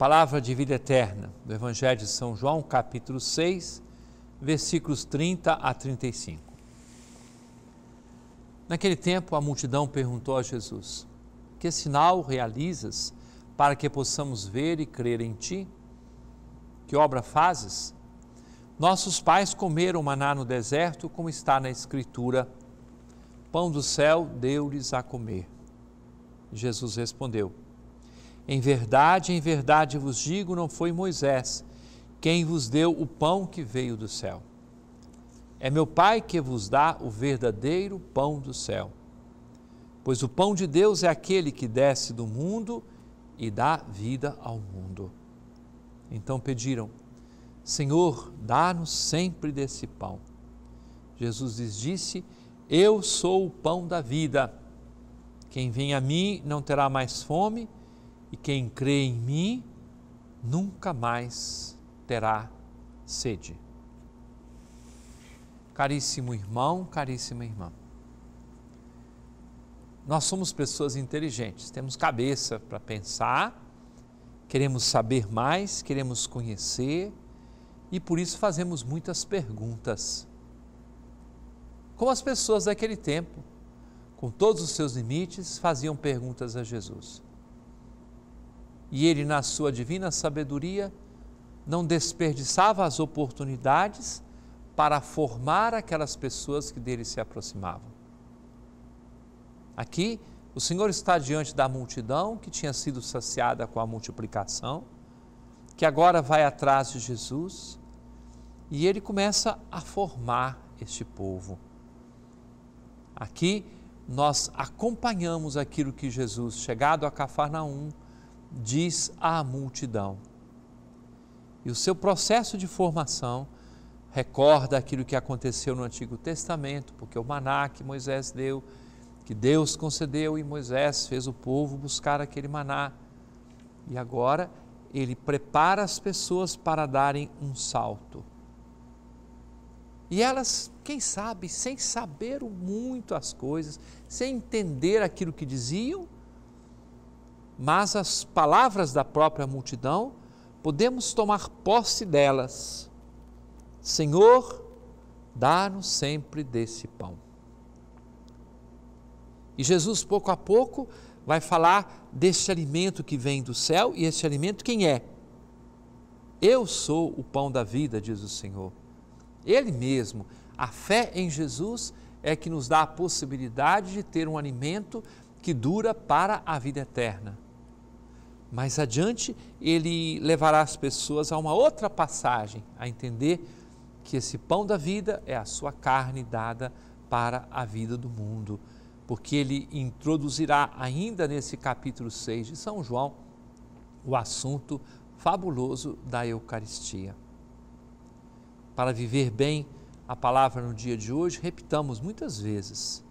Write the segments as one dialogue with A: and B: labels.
A: Palavra de vida eterna, do Evangelho de São João, capítulo 6, versículos 30 a 35. Naquele tempo, a multidão perguntou a Jesus: Que sinal realizas para que possamos ver e crer em ti? Que obra fazes? Nossos pais comeram maná no deserto, como está na Escritura: Pão do céu deu-lhes a comer. Jesus respondeu: em verdade, em verdade vos digo, não foi Moisés quem vos deu o pão que veio do céu. É meu Pai que vos dá o verdadeiro pão do céu. Pois o pão de Deus é aquele que desce do mundo e dá vida ao mundo. Então pediram: Senhor, dá-nos sempre desse pão. Jesus lhes disse: Eu sou o pão da vida. Quem vem a mim não terá mais fome e quem crê em mim nunca mais terá sede. Caríssimo irmão, caríssima irmã, nós somos pessoas inteligentes, temos cabeça para pensar, queremos saber mais, queremos conhecer e por isso fazemos muitas perguntas. Como as pessoas daquele tempo, com todos os seus limites, faziam perguntas a Jesus. E ele, na sua divina sabedoria, não desperdiçava as oportunidades para formar aquelas pessoas que dele se aproximavam. Aqui, o Senhor está diante da multidão que tinha sido saciada com a multiplicação, que agora vai atrás de Jesus, e ele começa a formar este povo. Aqui nós acompanhamos aquilo que Jesus, chegado a Cafarnaum, diz à multidão. E o seu processo de formação recorda aquilo que aconteceu no Antigo Testamento, porque o maná que Moisés deu, que Deus concedeu e Moisés fez o povo buscar aquele maná. E agora ele prepara as pessoas para darem um salto. E elas, quem sabe, sem saber muito as coisas, sem entender aquilo que diziam, mas as palavras da própria multidão, podemos tomar posse delas. Senhor, dá-nos sempre desse pão. E Jesus, pouco a pouco, vai falar deste alimento que vem do céu, e este alimento quem é? Eu sou o pão da vida, diz o Senhor. Ele mesmo, a fé em Jesus é que nos dá a possibilidade de ter um alimento que dura para a vida eterna. Mais adiante, ele levará as pessoas a uma outra passagem, a entender que esse pão da vida é a sua carne dada para a vida do mundo, porque ele introduzirá ainda nesse capítulo 6 de São João o assunto fabuloso da Eucaristia. Para viver bem a palavra no dia de hoje, repitamos muitas vezes: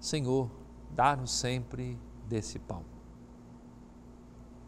A: Senhor, dá-nos sempre desse pão.